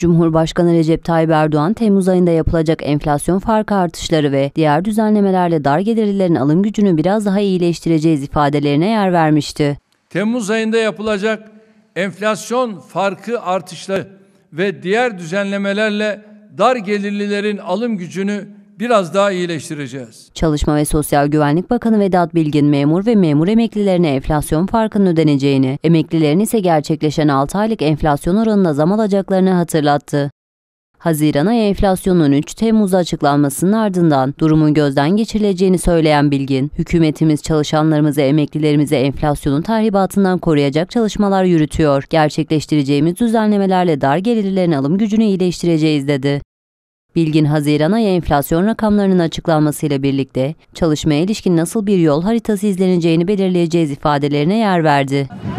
Cumhurbaşkanı Recep Tayyip Erdoğan, Temmuz ayında yapılacak enflasyon farkı artışları ve diğer düzenlemelerle dar gelirlilerin alım gücünü biraz daha iyileştireceğiz ifadelerine yer vermişti. Temmuz ayında yapılacak enflasyon farkı artışları ve diğer düzenlemelerle dar gelirlilerin alım gücünü biraz daha iyileştireceğiz. Çalışma ve Sosyal Güvenlik Bakanı Vedat Bilgin memur ve memur emeklilerine enflasyon farkının ödeneceğini, emeklilerin ise gerçekleşen 6 aylık enflasyon oranında zam alacaklarını hatırlattı. Haziran ayı enflasyonun 3 Temmuz'da açıklanmasının ardından durumun gözden geçirileceğini söyleyen Bilgin, hükümetimiz çalışanlarımızı, emeklilerimizi enflasyonun tahribatından koruyacak çalışmalar yürütüyor. Gerçekleştireceğimiz düzenlemelerle dar gelirlerin alım gücünü iyileştireceğiz dedi. Bilgin Haziran ayı enflasyon rakamlarının açıklanmasıyla birlikte çalışmaya ilişkin nasıl bir yol haritası izleneceğini belirleyeceğiz ifadelerine yer verdi.